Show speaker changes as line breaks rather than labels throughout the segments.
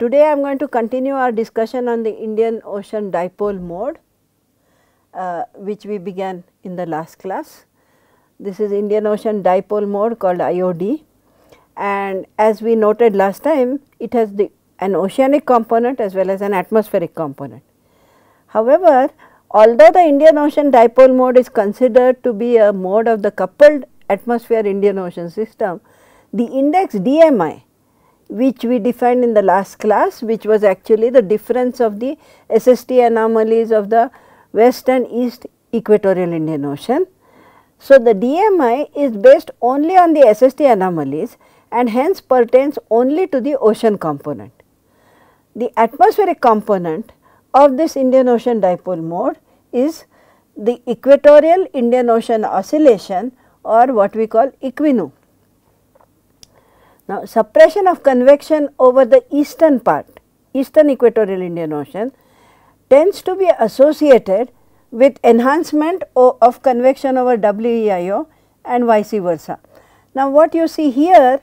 Today I am going to continue our discussion on the Indian Ocean dipole mode uh, which we began in the last class. This is Indian Ocean dipole mode called IOD and as we noted last time it has the an oceanic component as well as an atmospheric component. However, although the Indian Ocean dipole mode is considered to be a mode of the coupled atmosphere Indian Ocean system, the index DMI which we defined in the last class which was actually the difference of the SST anomalies of the west and east equatorial Indian Ocean. So, the DMI is based only on the SST anomalies and hence pertains only to the ocean component. The atmospheric component of this Indian Ocean dipole mode is the equatorial Indian Ocean oscillation or what we call equino. Now, suppression of convection over the eastern part, eastern equatorial Indian Ocean tends to be associated with enhancement of convection over WEIO and vice versa. Now, what you see here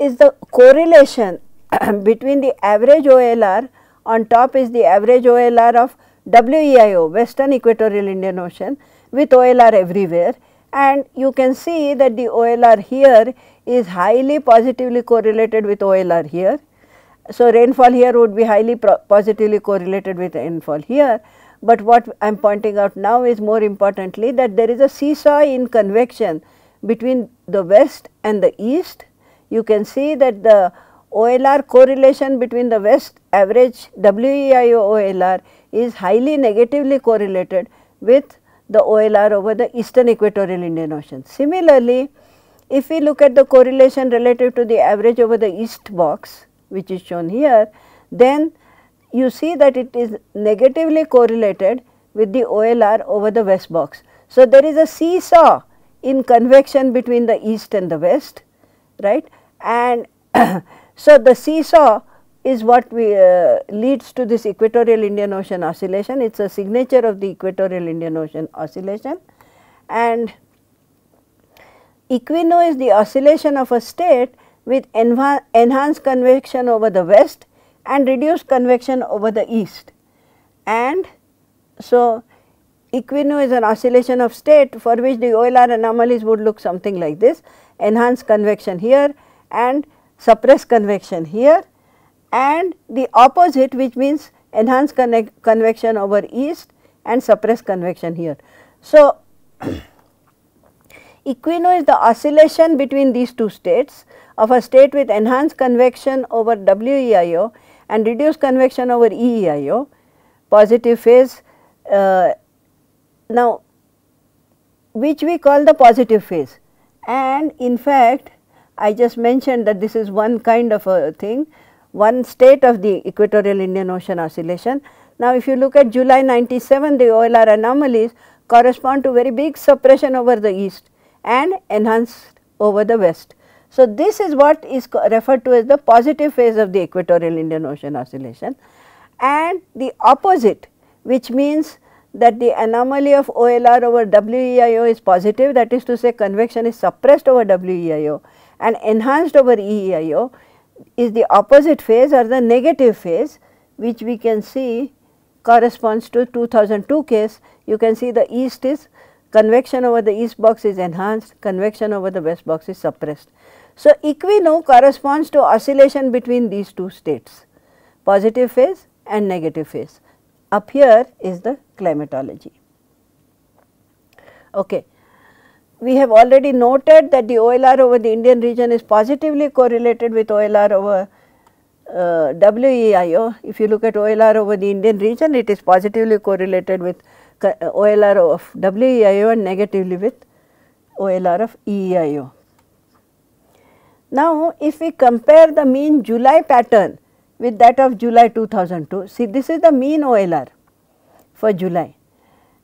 is the correlation between the average OLR on top is the average OLR of WEIO western equatorial Indian Ocean with OLR everywhere and you can see that the OLR here is highly positively correlated with OLR here. So, rainfall here would be highly positively correlated with rainfall here, but what I am pointing out now is more importantly that there is a seesaw in convection between the west and the east. You can see that the OLR correlation between the west average WEIO OLR is highly negatively correlated with the OLR over the eastern equatorial Indian Ocean. Similarly, if we look at the correlation relative to the average over the east box, which is shown here, then you see that it is negatively correlated with the OLR over the west box. So, there is a seesaw in convection between the east and the west, right. And so, the seesaw is what we, uh, leads to this equatorial Indian Ocean oscillation. It is a signature of the equatorial Indian Ocean oscillation and Equino is the oscillation of a state with enhanced convection over the west and reduced convection over the east. And so, equino is an oscillation of state for which the OLR anomalies would look something like this enhanced convection here and suppressed convection here and the opposite which means enhanced convection over east and suppressed convection here. So, Equino is the oscillation between these two states of a state with enhanced convection over WEIO and reduced convection over EEIO, positive phase. Uh, now, which we call the positive phase and in fact, I just mentioned that this is one kind of a thing, one state of the equatorial Indian Ocean oscillation. Now, if you look at July 97, the OLR anomalies correspond to very big suppression over the east and enhanced over the west. So, this is what is referred to as the positive phase of the equatorial Indian Ocean oscillation and the opposite which means that the anomaly of OLR over WEIO is positive that is to say convection is suppressed over WEIO and enhanced over EEIO is the opposite phase or the negative phase which we can see corresponds to 2002 case you can see the east is Convection over the east box is enhanced, convection over the west box is suppressed. So, equino corresponds to oscillation between these two states, positive phase and negative phase. Up here is the climatology. Okay. We have already noted that the OLR over the Indian region is positively correlated with OLR over uh, WEIO. If you look at OLR over the Indian region, it is positively correlated with OLR of WEIO and negatively with OLR of EIO. Now, if we compare the mean July pattern with that of July 2002, see this is the mean OLR for July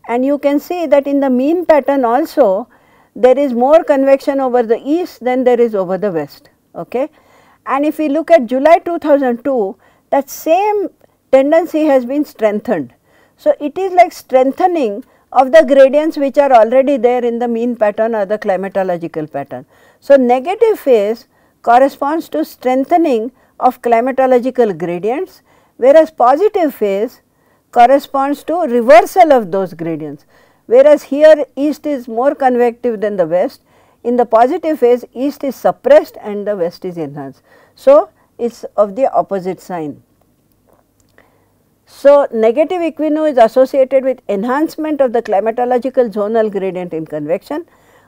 and you can see that in the mean pattern also there is more convection over the east than there is over the west. Okay? And if we look at July 2002, that same tendency has been strengthened so, it is like strengthening of the gradients which are already there in the mean pattern or the climatological pattern. So, negative phase corresponds to strengthening of climatological gradients whereas positive phase corresponds to reversal of those gradients. Whereas here east is more convective than the west, in the positive phase east is suppressed and the west is enhanced. So, it is of the opposite sign. So, negative equino is associated with enhancement of the climatological zonal gradient in convection.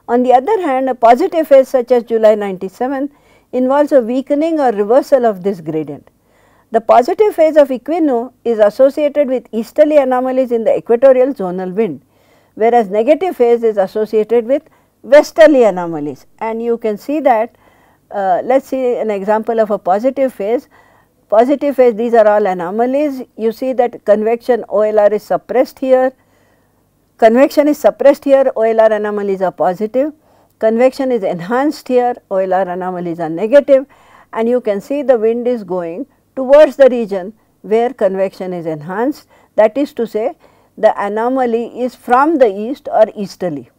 On the other hand, a positive phase such as July 97 involves a weakening or reversal of this gradient. The positive phase of equino is associated with easterly anomalies in the equatorial zonal wind, whereas negative phase is associated with westerly anomalies and you can see that uh, let us see an example of a positive phase positive phase these are all anomalies you see that convection OLR is suppressed here convection is suppressed here OLR anomalies are positive convection is enhanced here OLR anomalies are negative and you can see the wind is going towards the region where convection is enhanced that is to say the anomaly is from the east or easterly.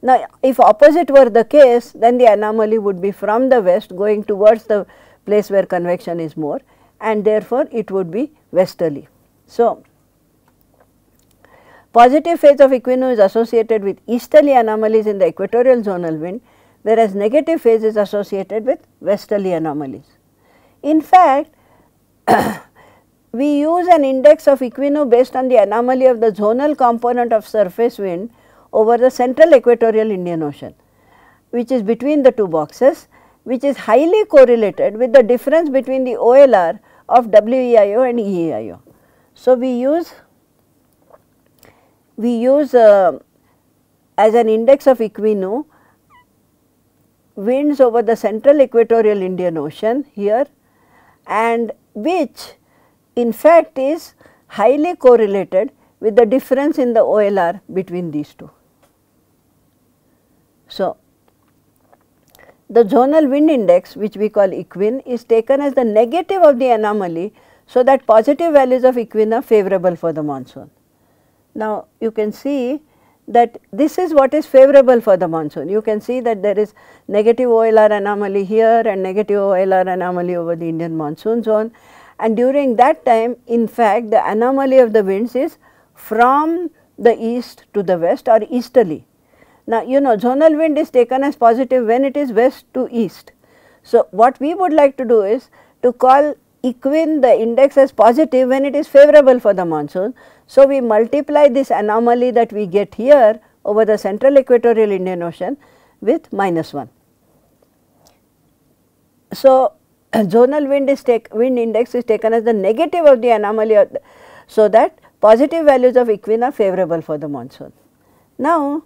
Now, if opposite were the case then the anomaly would be from the west going towards the place where convection is more and therefore, it would be westerly. So, positive phase of equino is associated with easterly anomalies in the equatorial zonal wind whereas negative phase is associated with westerly anomalies. In fact, we use an index of equino based on the anomaly of the zonal component of surface wind over the central equatorial Indian Ocean which is between the two boxes which is highly correlated with the difference between the OLR of WEIO and EEIO. So, we use we use uh, as an index of equino winds over the central equatorial Indian Ocean here and which in fact is highly correlated with the difference in the OLR between these two. So, the zonal wind index which we call equin is taken as the negative of the anomaly so that positive values of equin are favorable for the monsoon. Now, you can see that this is what is favorable for the monsoon. You can see that there is negative OLR anomaly here and negative OLR anomaly over the Indian monsoon zone and during that time in fact the anomaly of the winds is from the east to the west or easterly now, you know zonal wind is taken as positive when it is west to east. So, what we would like to do is to call equine the index as positive when it is favorable for the monsoon. So, we multiply this anomaly that we get here over the central equatorial Indian Ocean with minus 1. So, zonal wind is take wind index is taken as the negative of the anomaly of the, so that positive values of equine are favorable for the monsoon. Now,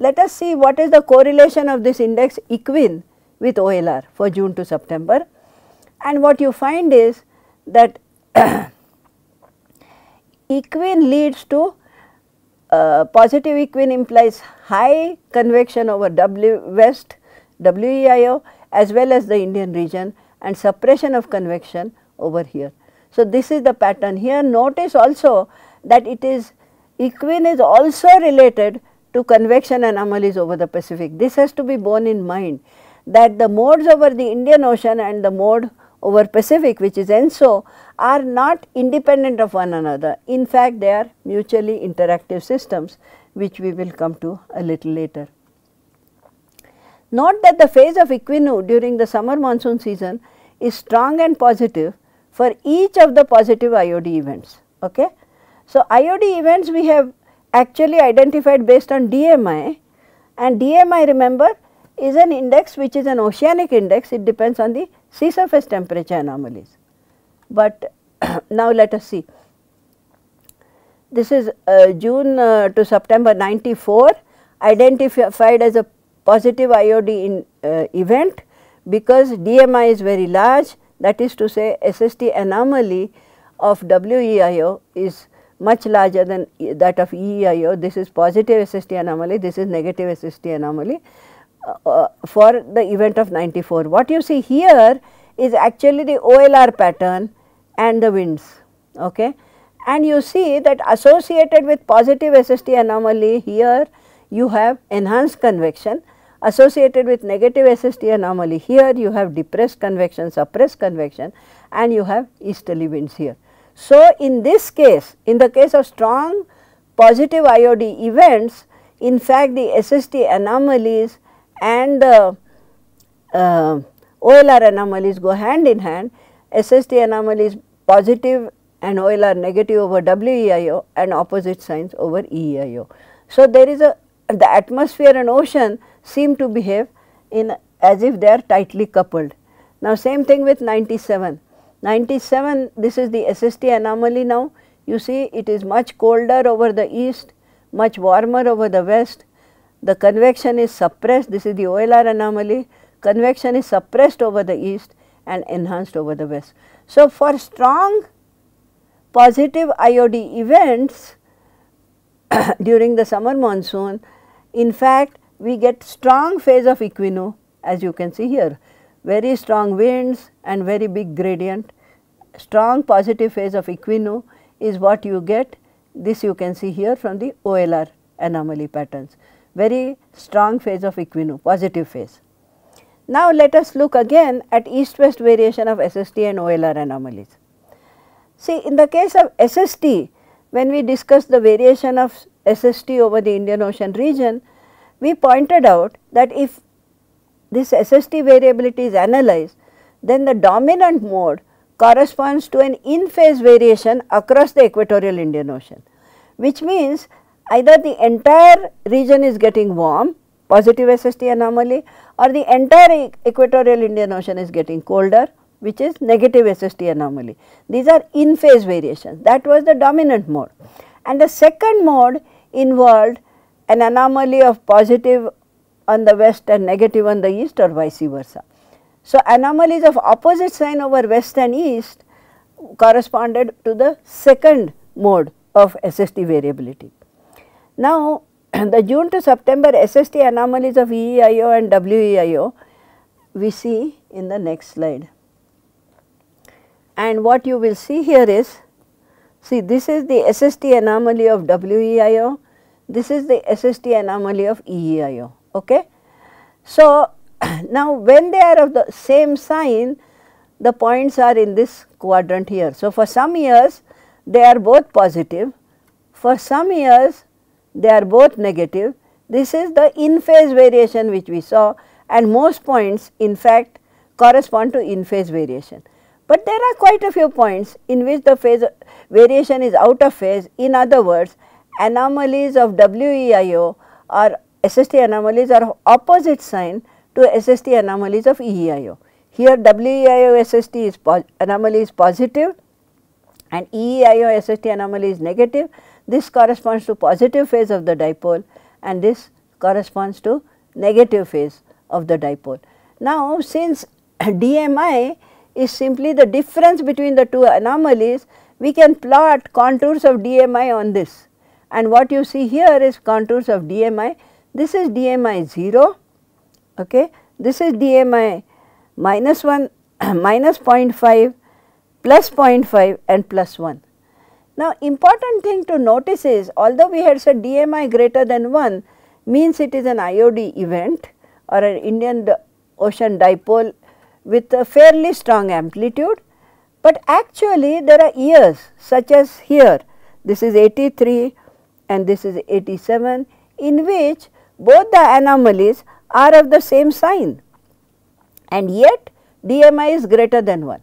let us see what is the correlation of this index equine with OLR for June to September and what you find is that equine leads to uh, positive equine implies high convection over W west WEIO as well as the Indian region and suppression of convection over here. So, this is the pattern here. Notice also that it is equine is also related to convection anomalies over the Pacific. This has to be borne in mind that the modes over the Indian Ocean and the mode over Pacific which is ENSO are not independent of one another. In fact, they are mutually interactive systems which we will come to a little later. Note that the phase of equino during the summer monsoon season is strong and positive for each of the positive IOD events. Okay? So, IOD events we have actually identified based on DMI and DMI remember is an index which is an oceanic index it depends on the sea surface temperature anomalies. But now let us see this is uh, June uh, to September 94 identified as a positive IOD in, uh, event because DMI is very large that is to say SST anomaly of WEIO is much larger than that of EEIO. This is positive SST anomaly, this is negative SST anomaly uh, uh, for the event of 94. What you see here is actually the OLR pattern and the winds. Okay? And you see that associated with positive SST anomaly here you have enhanced convection associated with negative SST anomaly here you have depressed convection, suppressed convection and you have easterly winds here. So, in this case, in the case of strong positive IOD events, in fact the SST anomalies and the uh, OLR anomalies go hand in hand. SST anomalies positive and OLR negative over WEIO and opposite signs over EEIO. So, there is a the atmosphere and ocean seem to behave in as if they are tightly coupled. Now, same thing with 97. 97 this is the SST anomaly now. You see it is much colder over the east, much warmer over the west. The convection is suppressed, this is the OLR anomaly, convection is suppressed over the east and enhanced over the west. So, for strong positive IOD events during the summer monsoon, in fact, we get strong phase of equino as you can see here very strong winds and very big gradient. Strong positive phase of equino is what you get. This you can see here from the OLR anomaly patterns. Very strong phase of equino, positive phase. Now, let us look again at east west variation of SST and OLR anomalies. See, in the case of SST, when we discussed the variation of SST over the Indian Ocean region, we pointed out that if this SST variability is analyzed, then the dominant mode corresponds to an in-phase variation across the equatorial Indian Ocean, which means either the entire region is getting warm, positive SST anomaly or the entire equatorial Indian Ocean is getting colder, which is negative SST anomaly. These are in-phase variations, that was the dominant mode. And the second mode involved an anomaly of positive on the west and negative on the east or vice versa. So, anomalies of opposite sign over west and east corresponded to the second mode of SST variability. Now, the June to September SST anomalies of EEIO and WEIO we see in the next slide. And what you will see here is, see this is the SST anomaly of WEIO, this is the SST anomaly of EEIO. Okay. So, now when they are of the same sign, the points are in this quadrant here. So, for some years they are both positive, for some years they are both negative. This is the in phase variation which we saw and most points in fact correspond to in phase variation. But there are quite a few points in which the phase variation is out of phase. In other words, anomalies of WEIO are SST anomalies are opposite sign to SST anomalies of EEIO. Here WEIO SST is anomaly is positive and EEIO SST anomaly is negative. This corresponds to positive phase of the dipole and this corresponds to negative phase of the dipole. Now, since DMI is simply the difference between the two anomalies, we can plot contours of DMI on this and what you see here is contours of DMI this is dmi 0, okay. this is dmi minus 1, minus 0.5, plus 0.5 and plus 1. Now, important thing to notice is although we had said dmi greater than 1 means it is an IOD event or an Indian Ocean dipole with a fairly strong amplitude, but actually there are years such as here this is 83 and this is 87 in which both the anomalies are of the same sign and yet DMI is greater than 1.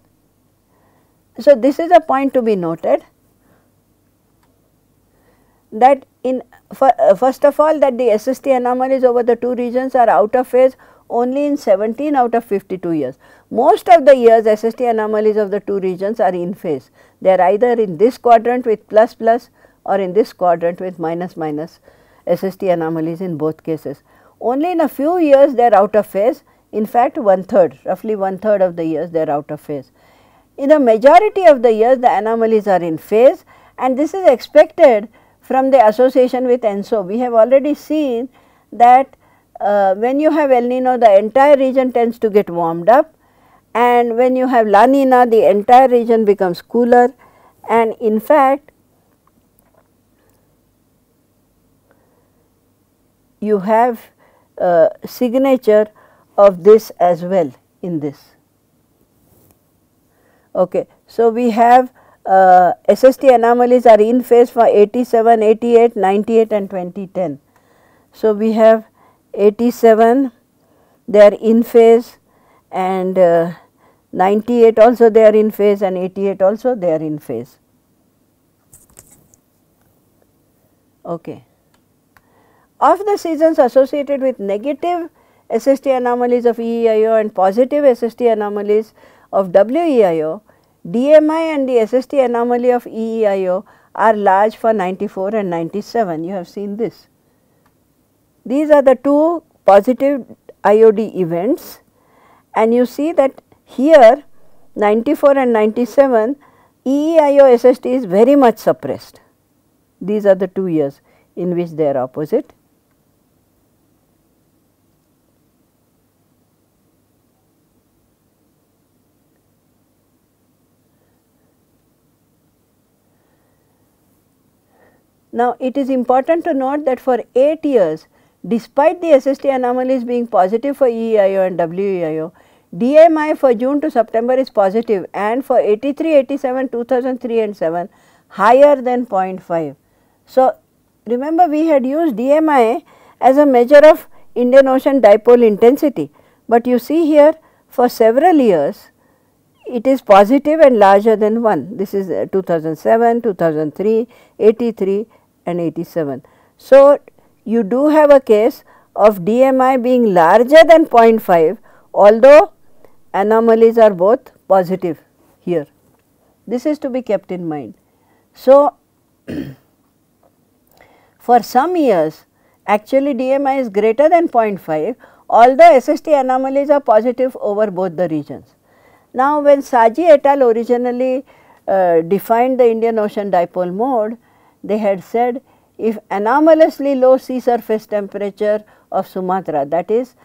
So, this is a point to be noted that in uh, first of all that the SST anomalies over the two regions are out of phase only in 17 out of 52 years. Most of the years SST anomalies of the two regions are in phase. They are either in this quadrant with plus plus or in this quadrant with minus minus SST anomalies in both cases. Only in a few years they are out of phase, in fact one third, roughly one third of the years they are out of phase. In the majority of the years the anomalies are in phase and this is expected from the association with ENSO. We have already seen that uh, when you have El Nino the entire region tends to get warmed up and when you have La Nina the entire region becomes cooler and in fact you have a signature of this as well in this. Okay. So, we have uh, SST anomalies are in phase for 87, 88, 98 and 2010. So, we have 87 they are in phase and uh, 98 also they are in phase and 88 also they are in phase. Okay. Of the seasons associated with negative SST anomalies of EEIO and positive SST anomalies of WEIO, DMI and the SST anomaly of EEIO are large for 94 and 97, you have seen this. These are the two positive IOD events and you see that here 94 and 97 EEIO SST is very much suppressed. These are the two years in which they are opposite Now, it is important to note that for 8 years, despite the SST anomalies being positive for EIO and WEIO, DMI for June to September is positive and for 83, 87, 2003 and 7 higher than 0.5. So, remember we had used DMI as a measure of Indian Ocean dipole intensity, but you see here for several years it is positive and larger than 1. This is uh, 2007, 2003, 83 and 87. So, you do have a case of DMI being larger than 0.5 although anomalies are both positive here. This is to be kept in mind. So, for some years actually DMI is greater than 0.5 although SST anomalies are positive over both the regions. Now, when Saji et al originally uh, defined the Indian Ocean dipole mode, they had said if anomalously low sea surface temperature of Sumatra that is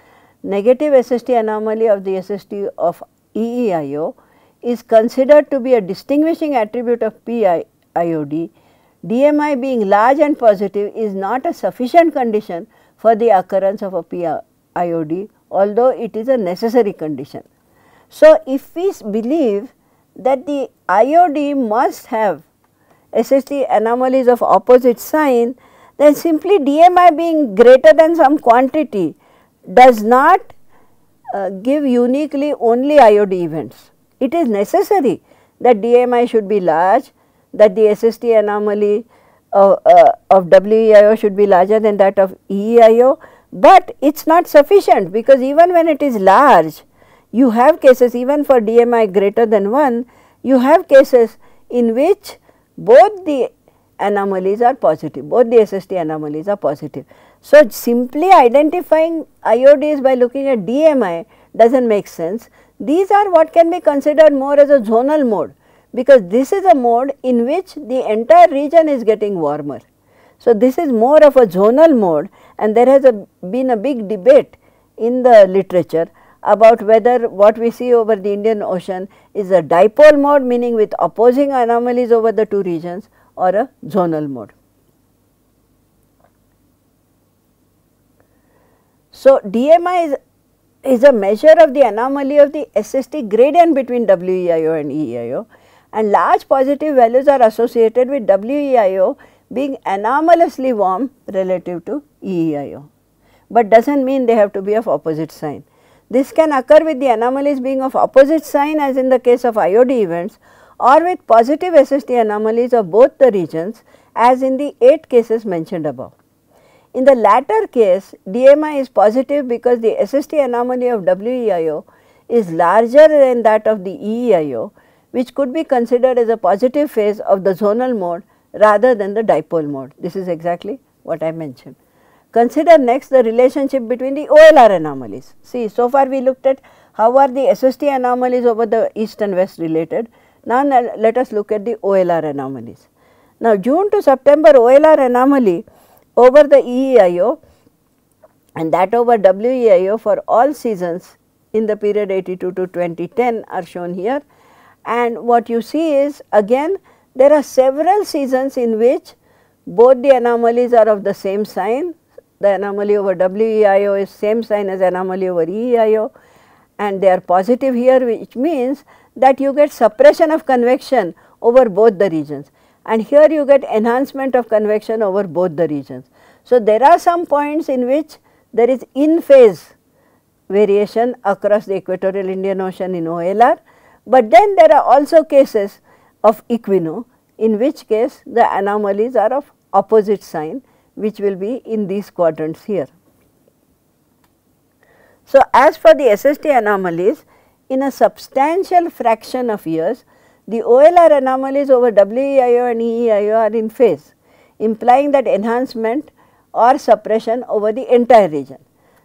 negative SST anomaly of the SST of EEIO is considered to be a distinguishing attribute of PIOD, DMI being large and positive is not a sufficient condition for the occurrence of a PIOD although it is a necessary condition. So, if we believe that the IOD must have SST anomalies of opposite sign, then simply DMI being greater than some quantity does not uh, give uniquely only IOD events. It is necessary that DMI should be large, that the SST anomaly of, uh, of WEIO should be larger than that of EEIO, but it is not sufficient because even when it is large, you have cases even for DMI greater than 1, you have cases in which both the anomalies are positive, both the SST anomalies are positive. So, simply identifying IODs by looking at DMI does not make sense. These are what can be considered more as a zonal mode because this is a mode in which the entire region is getting warmer. So, this is more of a zonal mode and there has a, been a big debate in the literature about whether what we see over the Indian Ocean is a dipole mode meaning with opposing anomalies over the two regions or a zonal mode. So, DMI is, is a measure of the anomaly of the SST gradient between WEIO and EEIO and large positive values are associated with WEIO being anomalously warm relative to EEIO, but does not mean they have to be of opposite sign. This can occur with the anomalies being of opposite sign as in the case of IOD events or with positive SST anomalies of both the regions as in the 8 cases mentioned above. In the latter case, DMI is positive because the SST anomaly of WEIO is larger than that of the EEIO which could be considered as a positive phase of the zonal mode rather than the dipole mode. This is exactly what I mentioned. Consider next the relationship between the OLR anomalies. See, so far we looked at how are the SST anomalies over the east and west related. Now, let us look at the OLR anomalies. Now, June to September OLR anomaly over the EEIO and that over WEIO for all seasons in the period 82 to 2010 are shown here. And what you see is again there are several seasons in which both the anomalies are of the same sign the anomaly over WEIO is same sign as anomaly over EEIO and they are positive here which means that you get suppression of convection over both the regions and here you get enhancement of convection over both the regions. So, there are some points in which there is in phase variation across the equatorial Indian Ocean in OLR, but then there are also cases of equino in which case the anomalies are of opposite sign which will be in these quadrants here. So, as for the SST anomalies, in a substantial fraction of years, the OLR anomalies over WEIO and EEIO are in phase, implying that enhancement or suppression over the entire region.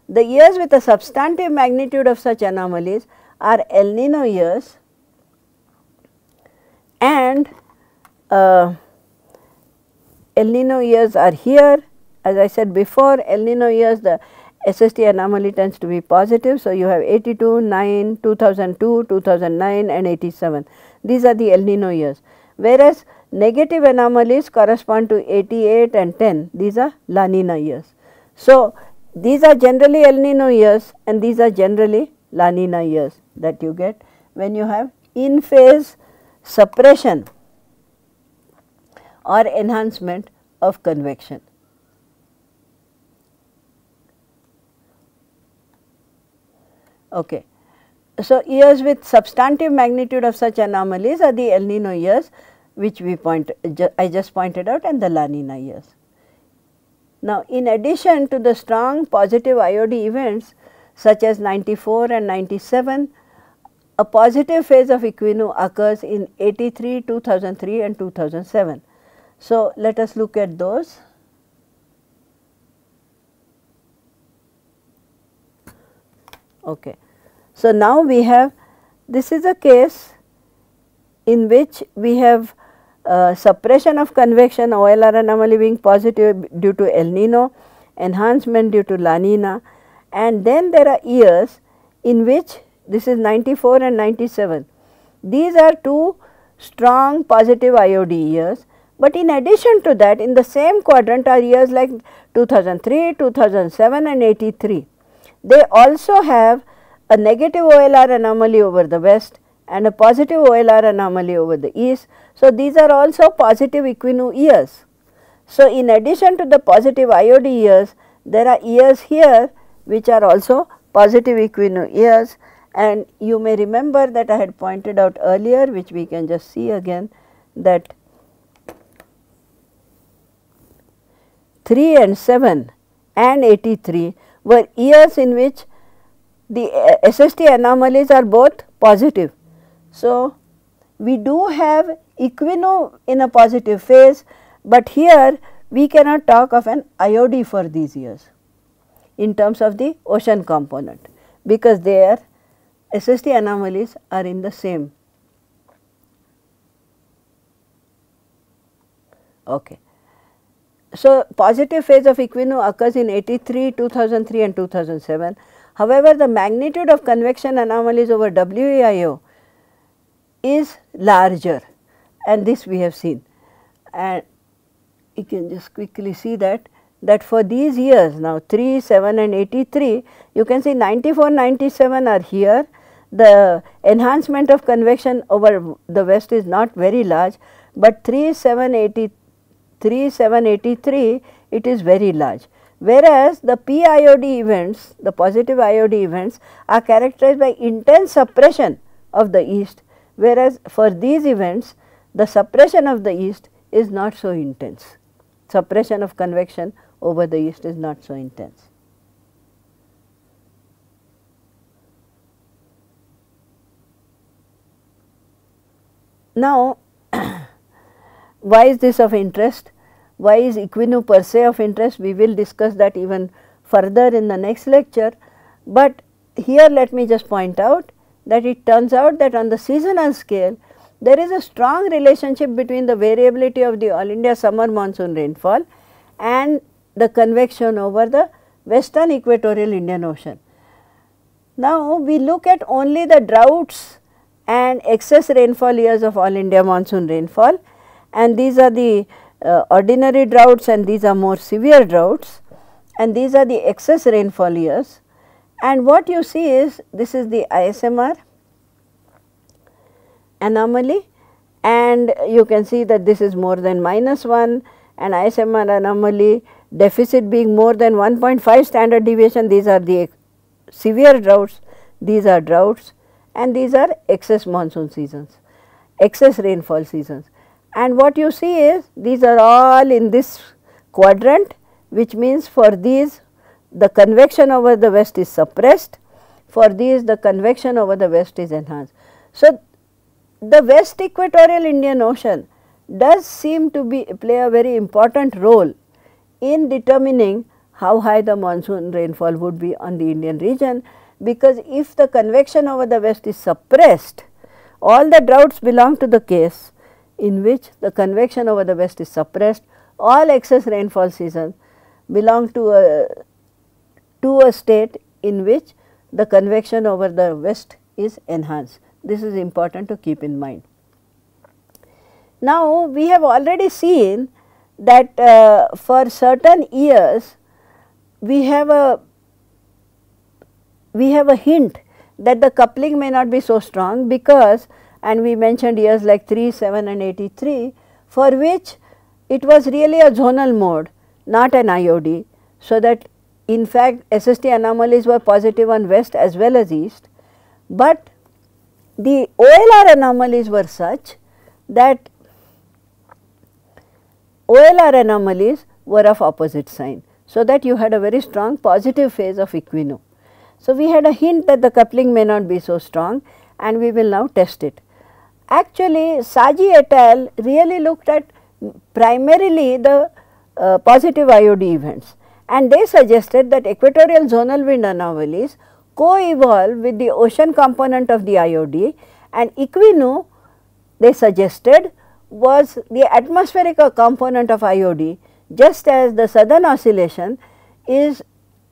The years with a substantive magnitude of such anomalies are El Nino years and uh, El Nino years are here. As I said before, El Nino years, the SST anomaly tends to be positive. So, you have 82, 9, 2002, 2009 and 87. These are the El Nino years. Whereas, negative anomalies correspond to 88 and 10. These are La Nina years. So, these are generally El Nino years and these are generally La Nina years that you get when you have in phase suppression or enhancement of convection. Okay. So, years with substantive magnitude of such anomalies are the El Nino years which we point ju I just pointed out and the La Nina years. Now, in addition to the strong positive IOD events such as 94 and 97, a positive phase of equino occurs in 83, 2003 and 2007. So, let us look at those. Okay. So, now we have this is a case in which we have uh, suppression of convection OLR anomaly being positive due to El Nino, enhancement due to La Nina and then there are years in which this is 94 and 97. These are two strong positive IOD years but in addition to that in the same quadrant are years like 2003, 2007 and 83. They also have a negative OLR anomaly over the west and a positive OLR anomaly over the east. So, these are also positive equino years. So, in addition to the positive IOD years, there are years here which are also positive equino years and you may remember that I had pointed out earlier which we can just see again that 3 and 7 and 83 were years in which the uh, SST anomalies are both positive. So, we do have equino in a positive phase, but here we cannot talk of an IOD for these years in terms of the ocean component because their SST anomalies are in the same. Okay. So, positive phase of equino occurs in 83, 2003 and 2007. However, the magnitude of convection anomalies over WEIO is larger and this we have seen and you can just quickly see that that for these years now 3, 7 and 83 you can see 94, 97 are here the enhancement of convection over the west is not very large, but 3, 7, 83 3783 it is very large. Whereas, the PIOD events, the positive IOD events are characterized by intense suppression of the yeast, whereas for these events the suppression of the yeast is not so intense, suppression of convection over the yeast is not so intense. Now, Why is this of interest? Why is equino per se of interest? We will discuss that even further in the next lecture. But here let me just point out that it turns out that on the seasonal scale, there is a strong relationship between the variability of the all India summer monsoon rainfall and the convection over the western equatorial Indian Ocean. Now, we look at only the droughts and excess rainfall years of all India monsoon rainfall and these are the uh, ordinary droughts and these are more severe droughts and these are the excess rainfall years. And what you see is this is the ISMR anomaly and you can see that this is more than minus 1 and ISMR anomaly deficit being more than 1.5 standard deviation these are the severe droughts, these are droughts and these are excess monsoon seasons, excess rainfall seasons. And what you see is these are all in this quadrant which means for these the convection over the west is suppressed, for these the convection over the west is enhanced. So, the west equatorial Indian Ocean does seem to be play a very important role in determining how high the monsoon rainfall would be on the Indian region because if the convection over the west is suppressed, all the droughts belong to the case in which the convection over the west is suppressed, all excess rainfall seasons belong to a, to a state in which the convection over the west is enhanced. This is important to keep in mind. Now, we have already seen that uh, for certain years, we have a we have a hint that the coupling may not be so strong because and we mentioned years like 3, 7 and 83 for which it was really a zonal mode not an IOD. So, that in fact SST anomalies were positive on west as well as east, but the OLR anomalies were such that OLR anomalies were of opposite sign. So, that you had a very strong positive phase of equino. So, we had a hint that the coupling may not be so strong and we will now test it. Actually, Saji et al really looked at primarily the uh, positive IOD events and they suggested that equatorial zonal wind anomalies co-evolve with the ocean component of the IOD and Equino they suggested was the atmospheric component of IOD just as the southern oscillation is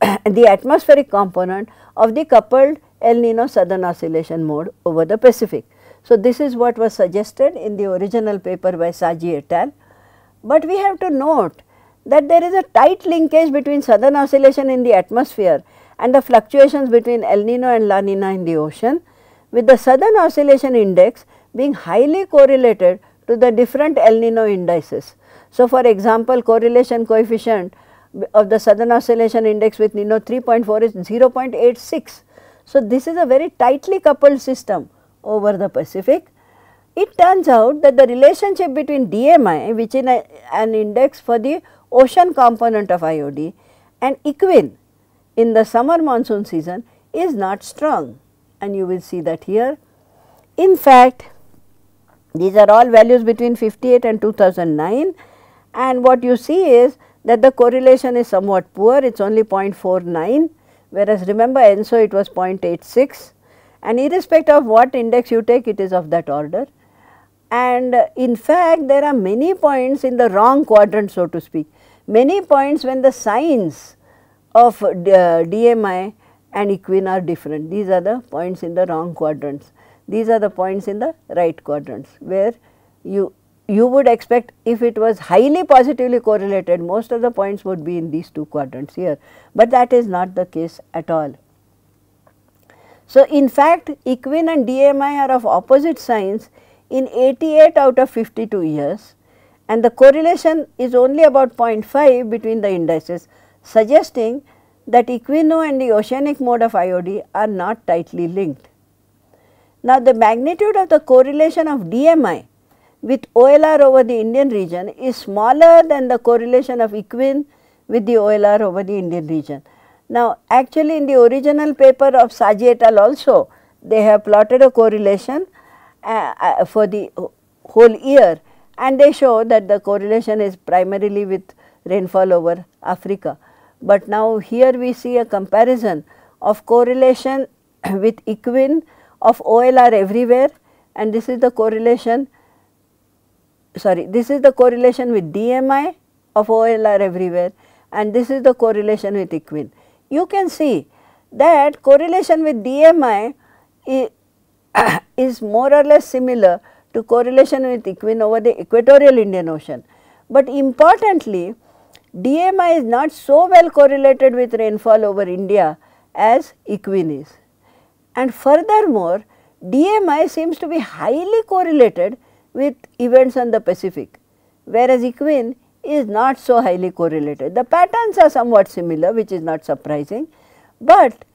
the atmospheric component of the coupled El Nino southern oscillation mode over the Pacific. So, this is what was suggested in the original paper by Saji et al. But we have to note that there is a tight linkage between southern oscillation in the atmosphere and the fluctuations between El Nino and La Nina in the ocean with the southern oscillation index being highly correlated to the different El Nino indices. So, for example, correlation coefficient of the southern oscillation index with Nino 3.4 is 0.86. So, this is a very tightly coupled system over the Pacific. It turns out that the relationship between DMI which is an index for the ocean component of IOD and equine in the summer monsoon season is not strong and you will see that here. In fact, these are all values between 58 and 2009 and what you see is that the correlation is somewhat poor it is only 0.49 whereas remember ENSO it was 0.86 and irrespective of what index you take it is of that order and uh, in fact there are many points in the wrong quadrant so to speak many points when the signs of uh, DMI and equine are different these are the points in the wrong quadrants these are the points in the right quadrants where you you would expect if it was highly positively correlated most of the points would be in these two quadrants here but that is not the case at all so, in fact, equine and DMI are of opposite signs in 88 out of 52 years and the correlation is only about 0.5 between the indices suggesting that equino and the oceanic mode of IOD are not tightly linked. Now, the magnitude of the correlation of DMI with OLR over the Indian region is smaller than the correlation of equine with the OLR over the Indian region. Now, actually in the original paper of Saji et al also, they have plotted a correlation uh, uh, for the whole year and they show that the correlation is primarily with rainfall over Africa. But now here we see a comparison of correlation with equine of OLR everywhere and this is the correlation sorry this is the correlation with DMI of OLR everywhere and this is the correlation with equine you can see that correlation with DMI is more or less similar to correlation with equine over the equatorial Indian Ocean. But importantly, DMI is not so well correlated with rainfall over India as equine is. And furthermore, DMI seems to be highly correlated with events on the Pacific, whereas equine is not so highly correlated. The patterns are somewhat similar which is not surprising, but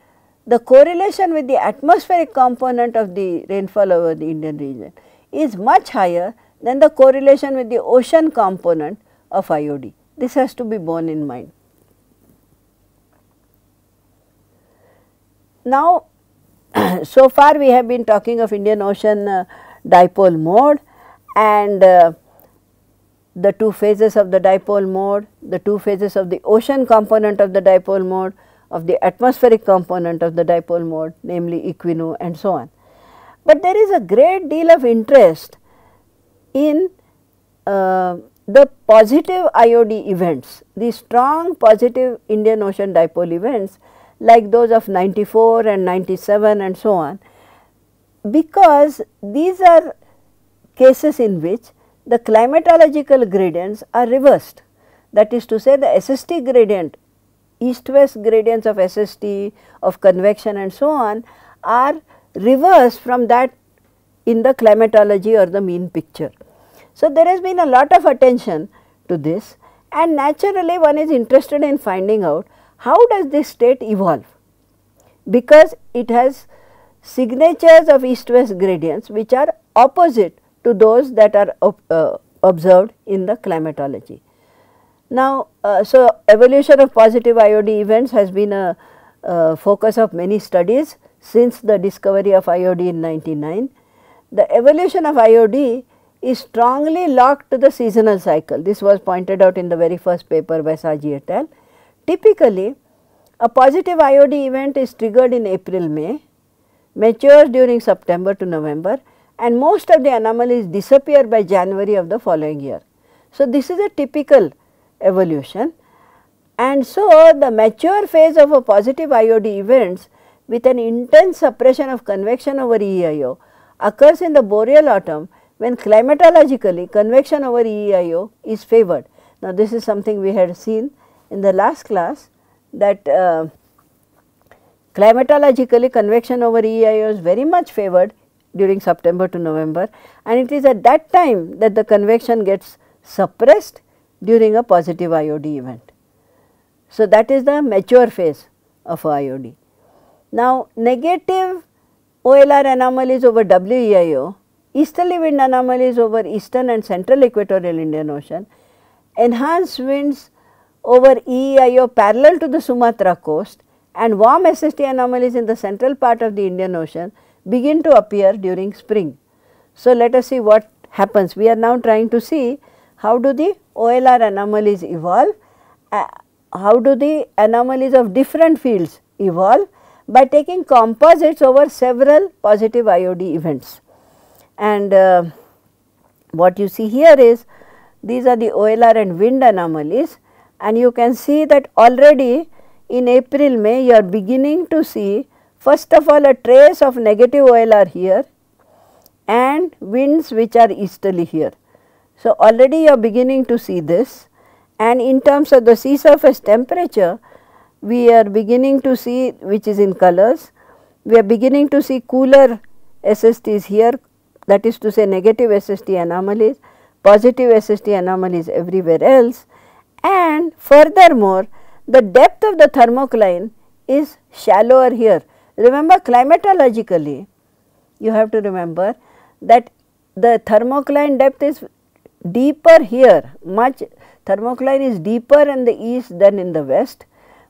the correlation with the atmospheric component of the rainfall over the Indian region is much higher than the correlation with the ocean component of IOD. This has to be borne in mind. Now, so far we have been talking of Indian Ocean uh, dipole mode and uh, the two phases of the dipole mode, the two phases of the ocean component of the dipole mode, of the atmospheric component of the dipole mode namely equino and so on. But there is a great deal of interest in uh, the positive IOD events, the strong positive Indian Ocean dipole events like those of 94 and 97 and so on because these are cases in which the climatological gradients are reversed. That is to say the SST gradient, east west gradients of SST, of convection and so on are reversed from that in the climatology or the mean picture. So, there has been a lot of attention to this and naturally one is interested in finding out how does this state evolve because it has signatures of east west gradients which are opposite to those that are uh, observed in the climatology. Now, uh, so evolution of positive IOD events has been a uh, focus of many studies since the discovery of IOD in 99. The evolution of IOD is strongly locked to the seasonal cycle. This was pointed out in the very first paper by Saji et al. Typically, a positive IOD event is triggered in April, May, matures during September to November and most of the anomalies disappear by January of the following year. So, this is a typical evolution and so the mature phase of a positive IOD events with an intense suppression of convection over EIO occurs in the boreal autumn when climatologically convection over EIO is favored. Now, this is something we had seen in the last class that uh, climatologically convection over EIO is very much favored during September to November and it is at that time that the convection gets suppressed during a positive IOD event. So, that is the mature phase of IOD. Now, negative OLR anomalies over WEIO, easterly wind anomalies over eastern and central equatorial Indian Ocean, enhanced winds over EEIO parallel to the Sumatra coast and warm SST anomalies in the central part of the Indian Ocean begin to appear during spring. So, let us see what happens. We are now trying to see how do the OLR anomalies evolve, uh, how do the anomalies of different fields evolve by taking composites over several positive IOD events. And uh, what you see here is these are the OLR and wind anomalies and you can see that already in April, May you are beginning to see First of all a trace of negative oil are here and winds which are easterly here. So, already you are beginning to see this and in terms of the sea surface temperature we are beginning to see which is in colors. We are beginning to see cooler SSTs here that is to say negative SST anomalies, positive SST anomalies everywhere else and furthermore the depth of the thermocline is shallower here Remember climatologically, you have to remember that the thermocline depth is deeper here, much thermocline is deeper in the east than in the west.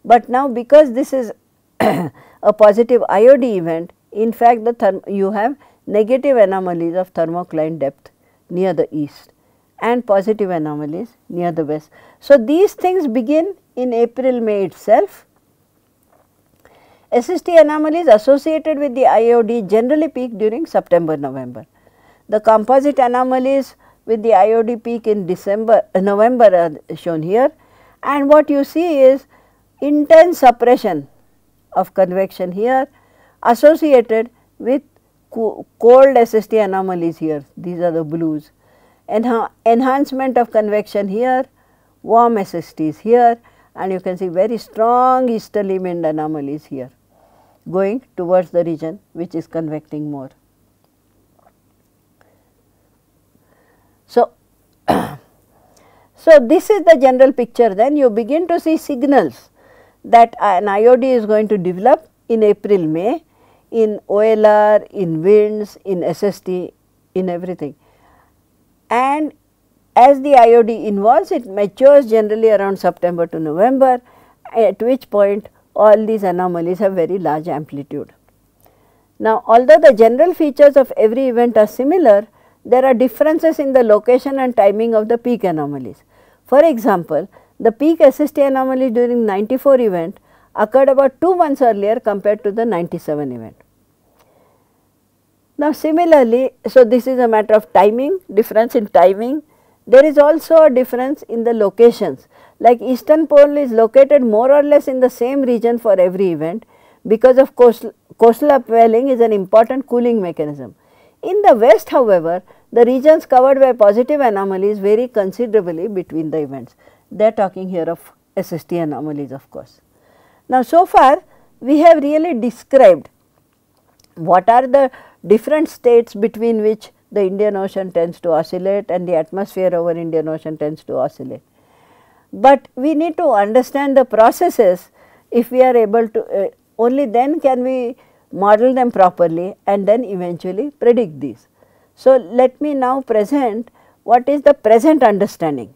But now because this is a positive IOD event, in fact the you have negative anomalies of thermocline depth near the east and positive anomalies near the west. So, these things begin in April May itself SST anomalies associated with the IOD generally peak during September-November. The composite anomalies with the IOD peak in December, uh, November are shown here and what you see is intense suppression of convection here associated with co cold SST anomalies here, these are the blues, Enha enhancement of convection here, warm SSTs here and you can see very strong easterly wind anomalies here going towards the region which is convecting more. So, so this is the general picture then you begin to see signals that an IOD is going to develop in April, May in OLR, in winds, in SST, in everything. And as the IOD involves it matures generally around September to November at which point all these anomalies have very large amplitude. Now, although the general features of every event are similar, there are differences in the location and timing of the peak anomalies. For example, the peak SST anomaly during 94 event occurred about 2 months earlier compared to the 97 event. Now, similarly, so this is a matter of timing, difference in timing. There is also a difference in the locations like eastern pole is located more or less in the same region for every event because of coastal, coastal upwelling is an important cooling mechanism. In the west however, the regions covered by positive anomalies vary considerably between the events. They are talking here of SST anomalies of course. Now, so far we have really described what are the different states between which the Indian Ocean tends to oscillate and the atmosphere over Indian Ocean tends to oscillate but we need to understand the processes if we are able to uh, only then can we model them properly and then eventually predict these. So, let me now present what is the present understanding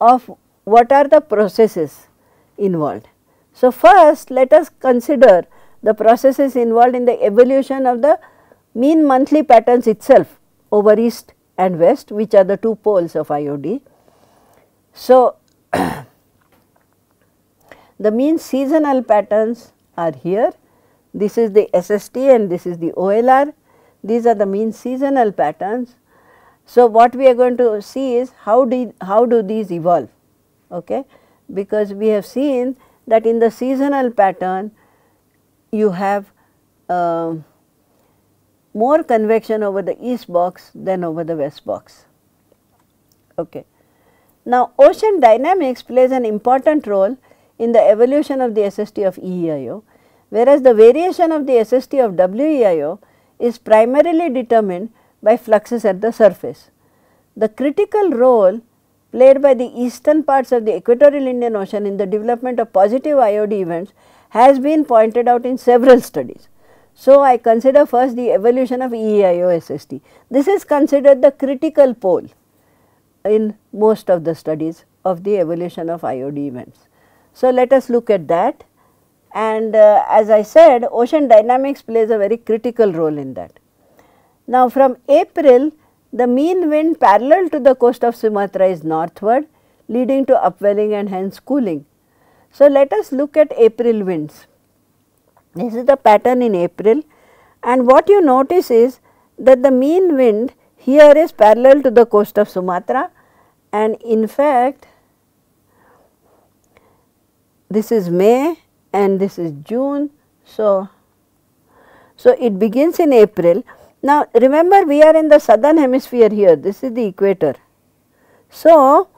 of what are the processes involved. So, first let us consider the processes involved in the evolution of the mean monthly patterns itself over east and west which are the two poles of IOD. So, the mean seasonal patterns are here. This is the SST and this is the OLR. These are the mean seasonal patterns. So, what we are going to see is how do, how do these evolve, okay? because we have seen that in the seasonal pattern you have uh, more convection over the east box than over the west box. Okay. Now, ocean dynamics plays an important role in the evolution of the SST of EEIO, whereas the variation of the SST of WEIO is primarily determined by fluxes at the surface. The critical role played by the eastern parts of the equatorial Indian Ocean in the development of positive IOD events has been pointed out in several studies. So, I consider first the evolution of EIO SST. This is considered the critical pole in most of the studies of the evolution of IOD events. So, let us look at that and uh, as I said ocean dynamics plays a very critical role in that. Now, from April the mean wind parallel to the coast of Sumatra is northward leading to upwelling and hence cooling. So, let us look at April winds. This is the pattern in April and what you notice is that the mean wind here is parallel to the coast of Sumatra and in fact this is May and this is June. So, so it begins in April. Now, remember we are in the southern hemisphere here, this is the equator. So,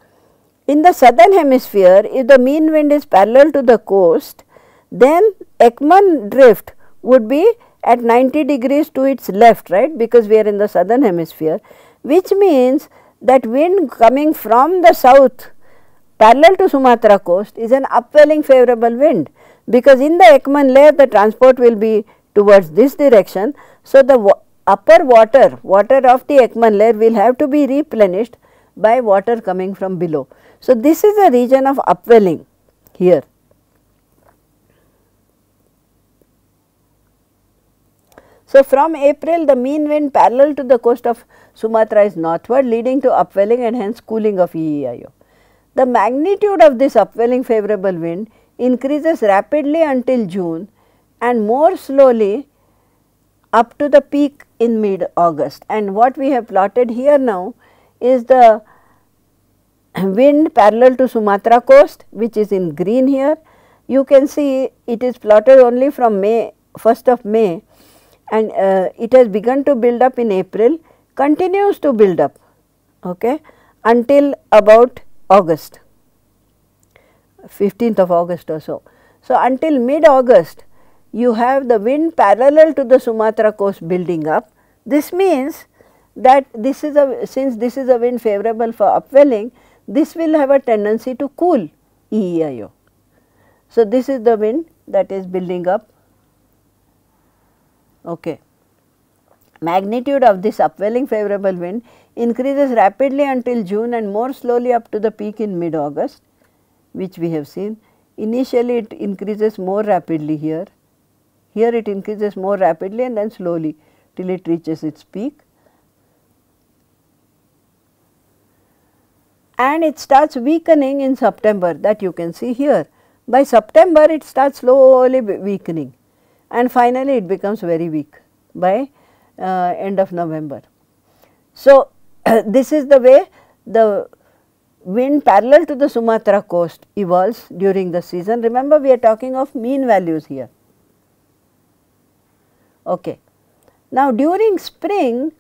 in the southern hemisphere if the mean wind is parallel to the coast, then Ekman drift would be at 90 degrees to its left right because we are in the southern hemisphere which means that wind coming from the south parallel to Sumatra coast is an upwelling favorable wind because in the Ekman layer the transport will be towards this direction. So, the wa upper water, water of the Ekman layer will have to be replenished by water coming from below. So, this is a region of upwelling here So, from April the mean wind parallel to the coast of Sumatra is northward leading to upwelling and hence cooling of EEIO. The magnitude of this upwelling favorable wind increases rapidly until June and more slowly up to the peak in mid August and what we have plotted here now is the wind parallel to Sumatra coast which is in green here. You can see it is plotted only from May 1st of May and uh, it has begun to build up in April continues to build up okay, until about August 15th of August or so. So, until mid August you have the wind parallel to the Sumatra coast building up. This means that this is a since this is a wind favorable for upwelling this will have a tendency to cool EEIO. So, this is the wind that is building up Okay. Magnitude of this upwelling favorable wind increases rapidly until June and more slowly up to the peak in mid August which we have seen. Initially it increases more rapidly here, here it increases more rapidly and then slowly till it reaches its peak. and it starts weakening in September that you can see here. By September it starts slowly weakening and finally it becomes very weak by uh, end of November. So, this is the way the wind parallel to the Sumatra coast evolves during the season. Remember we are talking of mean values here. Okay. Now, during spring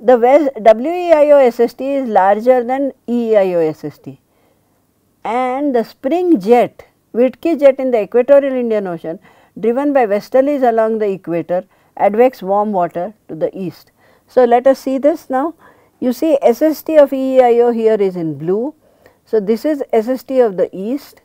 the WEIOSST is larger than EEIOSST and the spring jet, Witki jet in the equatorial Indian Ocean driven by westerlies along the equator advects warm water to the east. So, let us see this now. You see SST of EEIO here is in blue. So, this is SST of the east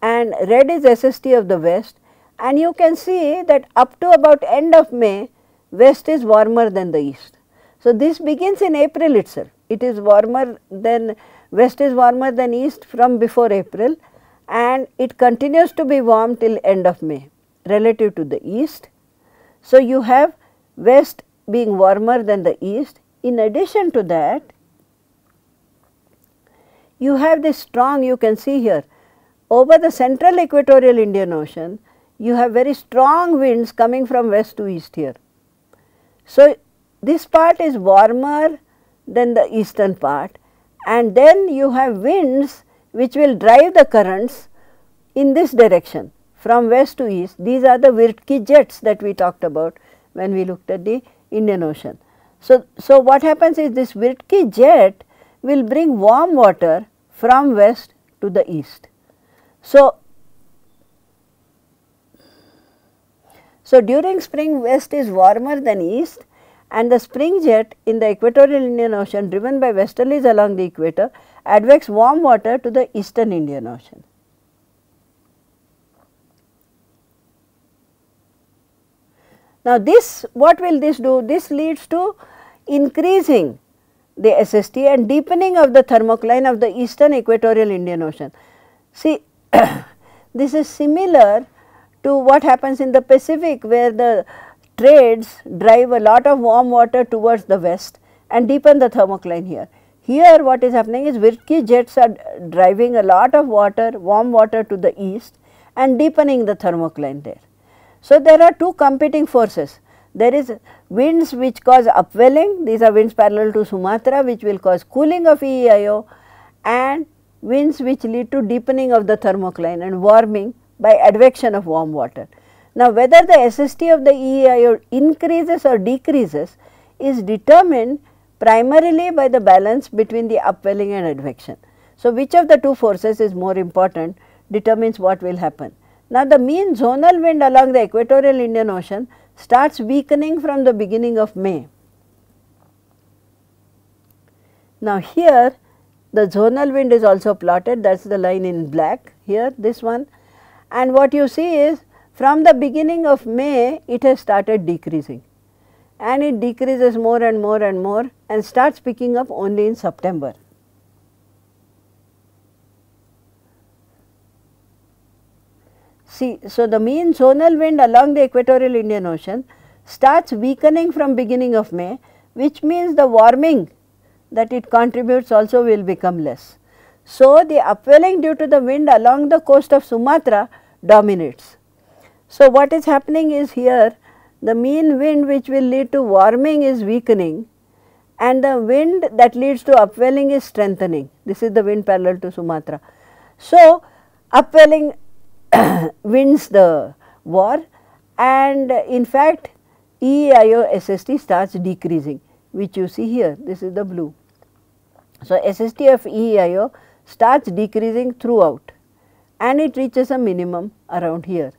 and red is SST of the west and you can see that up to about end of May west is warmer than the east. So, this begins in April itself. It is warmer than west is warmer than east from before April and it continues to be warm till end of May relative to the east. So, you have west being warmer than the east. In addition to that, you have this strong, you can see here, over the central equatorial Indian Ocean, you have very strong winds coming from west to east here. So, this part is warmer than the eastern part and then you have winds which will drive the currents in this direction from west to east. These are the Wirtke jets that we talked about when we looked at the Indian Ocean. So, so what happens is this Wirtke jet will bring warm water from west to the east. So, so during spring west is warmer than east and the spring jet in the equatorial Indian Ocean driven by westerlies along the equator advects warm water to the eastern Indian Ocean. Now this, what will this do? This leads to increasing the SST and deepening of the thermocline of the eastern equatorial Indian Ocean. See, this is similar to what happens in the Pacific where the trades drive a lot of warm water towards the west and deepen the thermocline here. Here what is happening is Wirtke jets are driving a lot of water, warm water to the east and deepening the thermocline there. So, there are two competing forces. There is winds which cause upwelling, these are winds parallel to Sumatra which will cause cooling of EEIO and winds which lead to deepening of the thermocline and warming by advection of warm water. Now, whether the SST of the EEIO increases or decreases is determined primarily by the balance between the upwelling and advection. So, which of the two forces is more important determines what will happen. Now, the mean zonal wind along the equatorial Indian Ocean starts weakening from the beginning of May. Now, here the zonal wind is also plotted that is the line in black here this one and what you see is from the beginning of May it has started decreasing and it decreases more and more and more and starts picking up only in September. See, so the mean zonal wind along the equatorial Indian Ocean starts weakening from beginning of May, which means the warming that it contributes also will become less. So, the upwelling due to the wind along the coast of Sumatra dominates. So, what is happening is here the mean wind which will lead to warming is weakening and the wind that leads to upwelling is strengthening. This is the wind parallel to Sumatra. So, upwelling wins the war and in fact EIO starts decreasing which you see here this is the blue. So, SST of EIO starts decreasing throughout and it reaches a minimum around here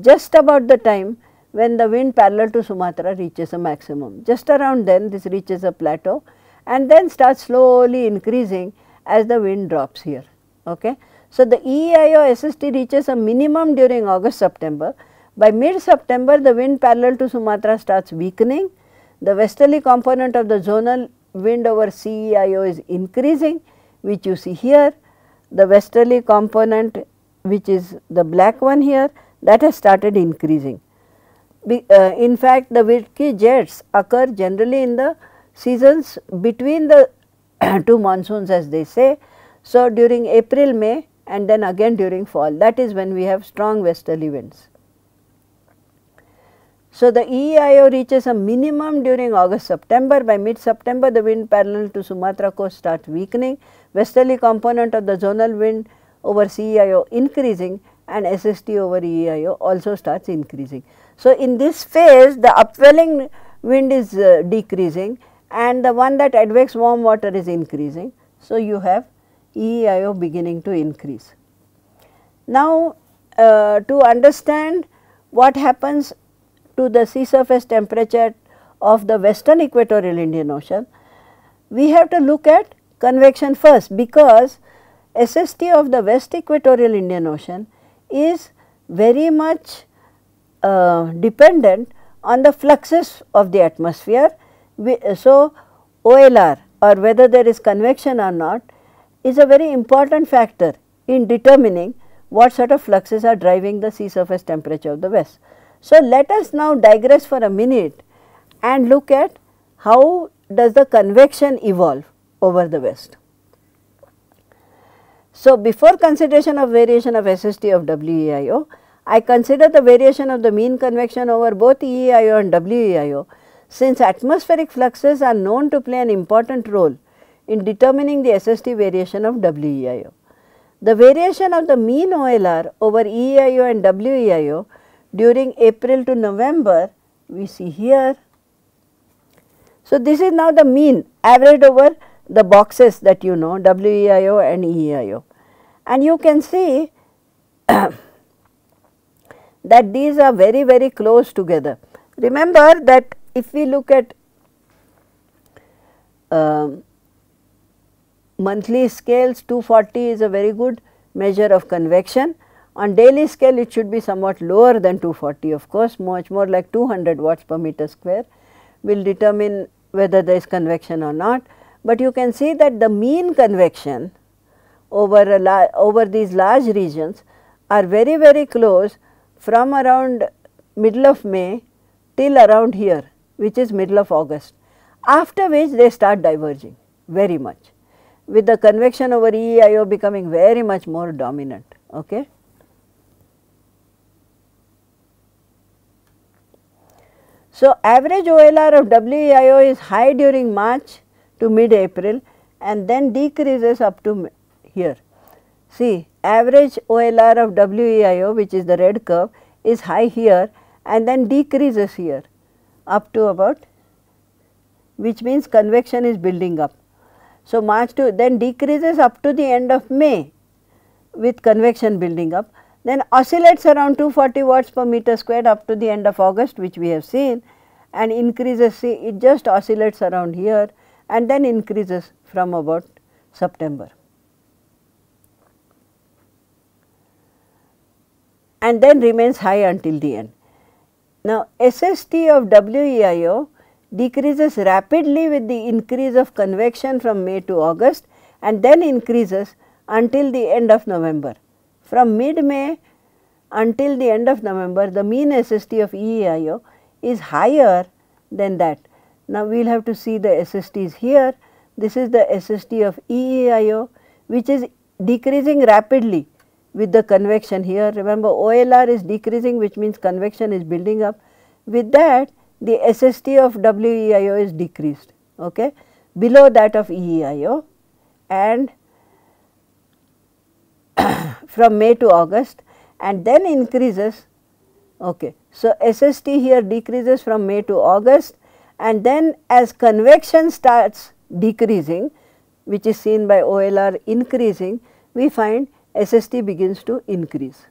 just about the time when the wind parallel to Sumatra reaches a maximum just around then this reaches a plateau and then starts slowly increasing as the wind drops here. Okay. So, the EIO SST reaches a minimum during August September. By mid September, the wind parallel to Sumatra starts weakening. The westerly component of the zonal wind over CEIO is increasing, which you see here. The westerly component, which is the black one here, that has started increasing. Be, uh, in fact, the Wilkie jets occur generally in the seasons between the two monsoons as they say. So, during April, May, and then again during fall. That is when we have strong westerly winds. So, the EIO reaches a minimum during August September. By mid September, the wind parallel to Sumatra coast starts weakening, westerly component of the zonal wind over CEIO increasing and SST over EIO also starts increasing. So, in this phase, the upwelling wind is uh, decreasing and the one that advects warm water is increasing. So, you have EIO beginning to increase. Now, uh, to understand what happens to the sea surface temperature of the western equatorial Indian Ocean, we have to look at convection first because SST of the west equatorial Indian Ocean is very much uh, dependent on the fluxes of the atmosphere. We, so, OLR or whether there is convection or not is a very important factor in determining what sort of fluxes are driving the sea surface temperature of the west. So, let us now digress for a minute and look at how does the convection evolve over the west. So, before consideration of variation of SST of WEIO, I consider the variation of the mean convection over both EEIO and WEIO since atmospheric fluxes are known to play an important role in determining the SST variation of WEIO. The variation of the mean OLR over EIO and WEIO during April to November we see here. So, this is now the mean average over the boxes that you know WEIO and EIO and you can see that these are very very close together. Remember that if we look at um, monthly scales 240 is a very good measure of convection. On daily scale it should be somewhat lower than 240 of course, much more like 200 watts per meter square will determine whether there is convection or not. But you can see that the mean convection over, a over these large regions are very very close from around middle of May till around here which is middle of August after which they start diverging very much with the convection over EIO becoming very much more dominant. Okay. So, average OLR of WEIO is high during March to mid-April and then decreases up to here. See average OLR of WEIO which is the red curve is high here and then decreases here up to about which means convection is building up. So, March to then decreases up to the end of May with convection building up then oscillates around 240 watts per meter squared up to the end of August which we have seen and increases see it just oscillates around here and then increases from about September. and then remains high until the end. Now, SST of WEIO decreases rapidly with the increase of convection from May to August and then increases until the end of November. From mid-May until the end of November, the mean SST of EEIO is higher than that. Now, we will have to see the SSTs here. This is the SST of EEIO which is decreasing rapidly with the convection here. Remember OLR is decreasing which means convection is building up. With that the SST of WEIO is decreased okay, below that of EEIO and from May to August and then increases. Okay. So, SST here decreases from May to August and then as convection starts decreasing which is seen by OLR increasing, we find SST begins to increase.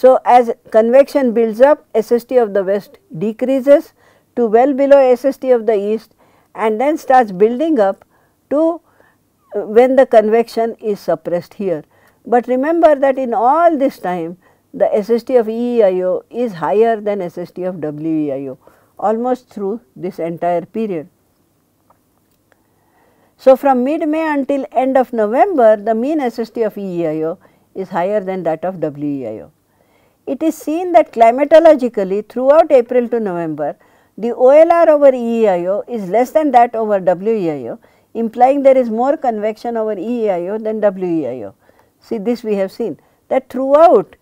So, as convection builds up SST of the west decreases to well below SST of the east and then starts building up to uh, when the convection is suppressed here. But remember that in all this time the SST of EEIO is higher than SST of WEIO almost through this entire period. So, from mid-May until end of November the mean SST of EEIO is higher than that of WEIO it is seen that climatologically throughout April to November, the OLR over EEIO is less than that over WEIO, implying there is more convection over EEIO than WEIO. See this we have seen that throughout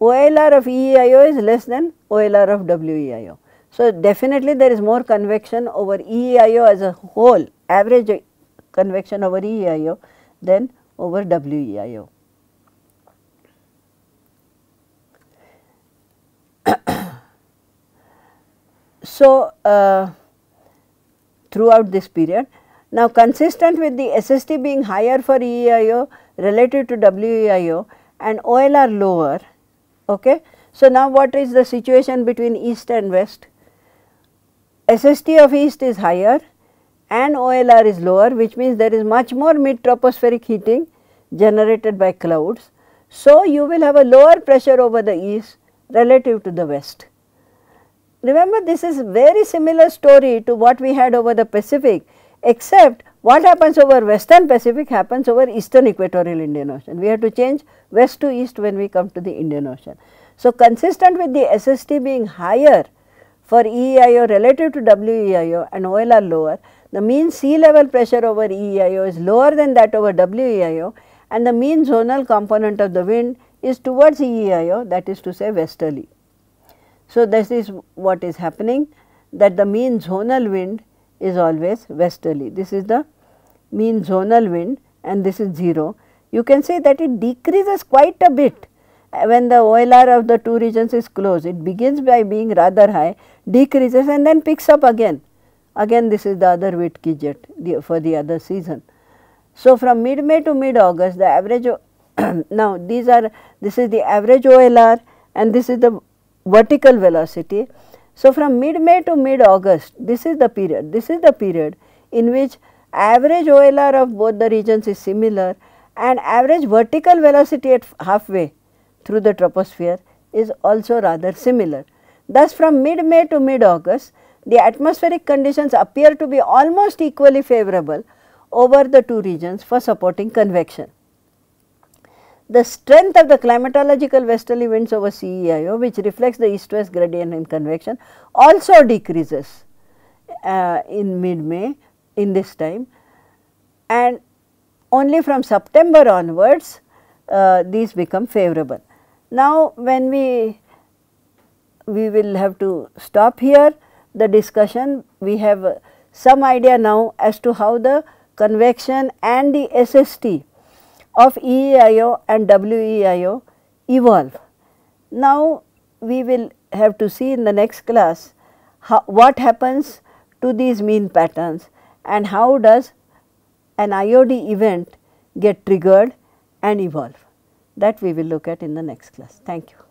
OLR of EEIO is less than OLR of WEIO. So, definitely there is more convection over EEIO as a whole, average convection over EEIO than over WEIO. So, uh, throughout this period. Now, consistent with the SST being higher for EEIO relative to WEIO and OLR lower. Okay. So, now what is the situation between east and west? SST of east is higher and OLR is lower which means there is much more mid tropospheric heating generated by clouds. So, you will have a lower pressure over the east relative to the west. Remember this is very similar story to what we had over the Pacific except what happens over western Pacific happens over eastern equatorial Indian Ocean. We have to change west to east when we come to the Indian Ocean. So, consistent with the SST being higher for EEIO relative to WEIO and OLR lower, the mean sea level pressure over EEIO is lower than that over WEIO and the mean zonal component of the wind is towards EEIO that is to say westerly. So, this is what is happening that the mean zonal wind is always westerly. This is the mean zonal wind and this is 0. You can say that it decreases quite a bit uh, when the OLR of the two regions is close. It begins by being rather high, decreases and then picks up again. Again this is the other Witki jet the, for the other season. So, from mid-May to mid-August the average now these are this is the average OLR and this is the vertical velocity. So, from mid-May to mid-August, this is the period, this is the period in which average OLR of both the regions is similar and average vertical velocity at halfway through the troposphere is also rather similar. Thus, from mid-May to mid-August, the atmospheric conditions appear to be almost equally favorable over the two regions for supporting convection the strength of the climatological westerly winds over CEIO which reflects the east west gradient in convection also decreases uh, in mid May in this time and only from September onwards uh, these become favorable. Now, when we we will have to stop here the discussion we have uh, some idea now as to how the convection and the SST of EEIO and WEIO evolve. Now, we will have to see in the next class how, what happens to these mean patterns and how does an IOD event get triggered and evolve. That we will look at in the next class. Thank you.